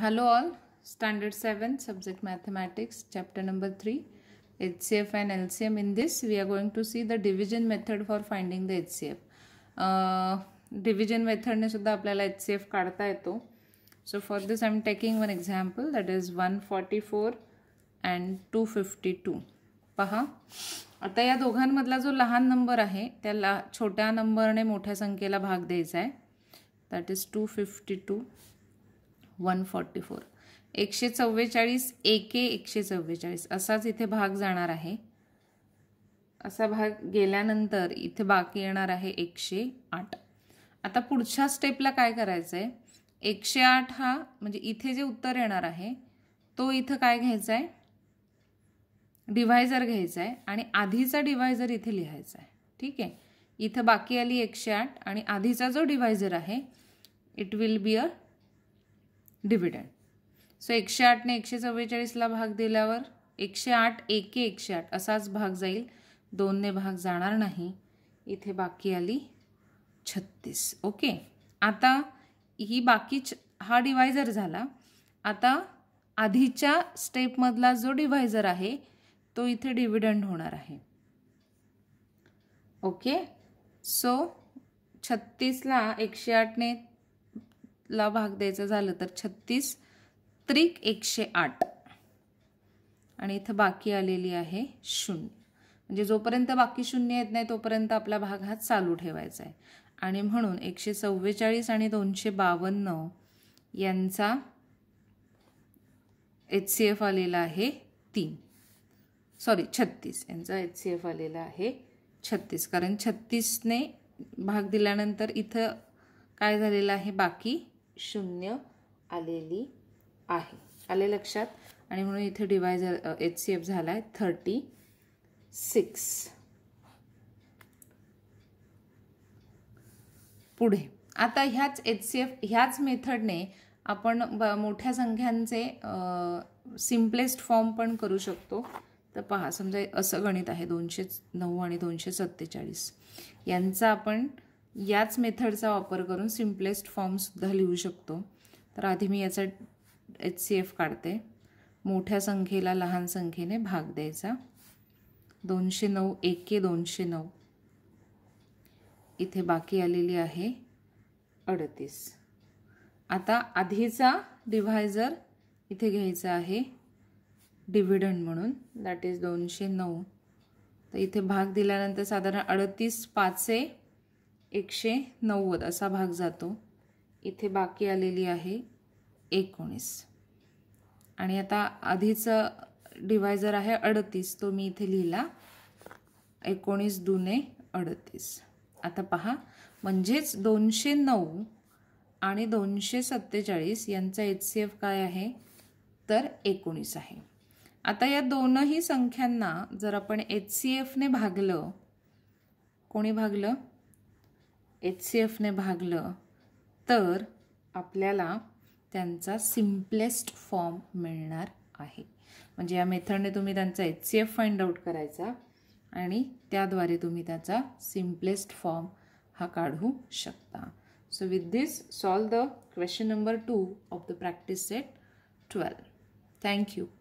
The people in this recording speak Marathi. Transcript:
hello all standard seven subject mathematics chapter number three H C F and L C M in this we are going to see the division method for finding the H C F division मेथडने सुद्धा आपल्याला एच सी एफ काढता येतो so for this I am taking one example that is one forty four and two fifty two पहा आता या दोघांमधला जो लहान नंबर आहे त्या ला छोट्या नंबरने मोठ्या संख्येला भाग द्यायचा आहे that is two fifty two one forty four एकशे चव्वेचाळीस एके एकशे चव्वेचाळीस असाच इथे भाग जाणार आहे असा भाग गेल्यानंतर इथे बाकी येणार आहे एकशे आठ आता पुढच्या स्टेपला काय करायचं आहे एकशे आठ हा म्हणजे इथे जे उत्तर येणार आहे तो इथं काय घ्यायचा आहे डिव्हायझर घ्यायचा आहे आणि आधीचा डिव्हायझर इथे लिहायचा आहे ठीक आहे इथं बाकी आली एकशे आठ आणि आधीचा जो डिव्हायझर आहे it will be a dividend so एकशे आठने एकशे चव्वेचाळीसला भाग दिल्यावर एकशे आठ एके एकशे आठ असाच भाग जाईल दोनने भाग जाणार नाही इथे बाकी आली छत्तीस ओके आता ही बाकी हा डिवायझर झाला आता आधीच्या स्टेपमधला जो डिव्हायझर आहे तो इथे डिव्हिडंड होणार आहे ओके सो छत्तीसला एकशे आठने ला भाग द्यायचं झालं तर छत्तीस त्रिक एकशे आठ आणि इथं बाकी आलेली आहे शून्य म्हणजे जोपर्यंत बाकी शून्य येत नाही तोपर्यंत आपला भाग हा चालू ठेवायचा आहे आणि म्हणून एकशे चव्वेचाळीस आणि दोनशे बावन्न यांचा एच सी एफ आलेला आहे तीन सॉरी छत्तीस यांचा एच सी एफ आलेला आहे छत्तीस कारण छत्तीसने भाग दिल्यानंतर इथं काय झालेलं आहे बाकी शून्य आलेली आहे आले लक्षात आणि म्हणून इथे डिवाय एच सी एफ झाला आहे थर्टी सिक्स पुढे आता ह्याच एच सी एफ ह्याच मेथडने आपण ब मोठ्या संख्यांचे सिम्पलेस्ट फॉर्म पण करू शकतो तर पहा समजा असं गणित आहे दोनशे नऊ आणि दोनशे सत्तेचाळीस यांचा आपण याच मेथडचा वापर करून सिम्पलेस्ट फॉर्मसुद्धा लिहू शकतो तर आधी मी याचा एच सी एफ काढते मोठ्या संख्येला लहान संख्येने भाग द्यायचा दोनशे नऊ एके दोनशे नऊ इथे बाकी आलेली आहे अडतीस आता आधीचा डिव्हायझर इथे घ्यायचा आहे डिव्हिडंड म्हणून दॅट इज दोनशे नऊ तर इथे भाग दिल्यानंतर साधारण अडतीस पाचे एकशे नव्वद असा भाग जातो इथे बाकी आलेली आहे एकोणीस आणि आता आधीचं डिवायजर आहे अडतीस तो मी इथे लिहिला एकोणीस दुने अडतीस आता पहा म्हणजेच दोनशे नऊ आणि दोनशे सत्तेचाळीस यांचा एच सी एफ काय आहे तर एकोणीस आहे आता या दोनही संख्यांना जर आपण एच सी एफने भागलं कोणी भागलं एच सी एफने भागलं तर आपल्याला त्यांचा सिम्पलेस्ट फॉर्म मिळणार आहे म्हणजे या मेथडने तुम्ही त्यांचा H C F find out करायचा आणि त्याद्वारे तुम्ही त्याचा सिम्पलेस्ट फॉर्म हा काढू शकता so with this solve the question number two of the practice set twelve thank you